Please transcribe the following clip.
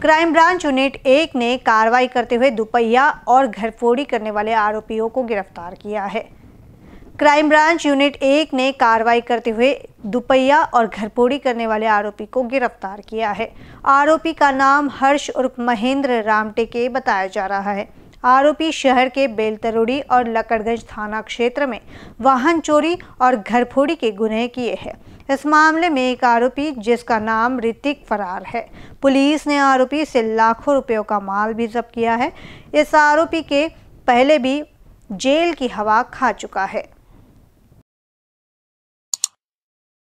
crime branch unit एक ने कार्रवाई करते हुए दुपहिया और घरफोड़ी करने वाले आरोपियों को गिरफ्तार किया है क्राइम ब्रांच यूनिट एक ने कार्रवाई करते हुए दुपहिया और घरफोड़ी करने वाले आरोपी को गिरफ्तार किया है आरोपी का नाम हर्ष उर्फ महेंद्र रामटेके बताया जा रहा है आरोपी शहर के बेलतरोड़ी और लकड़गंज थाना क्षेत्र में वाहन चोरी और घरफोड़ी के गुनह किए हैं इस मामले में एक आरोपी जिसका नाम ऋतिक फरार है पुलिस ने आरोपी से लाखों रुपयों का माल भी जब्त किया है इस आरोपी के पहले भी जेल की हवा खा चुका है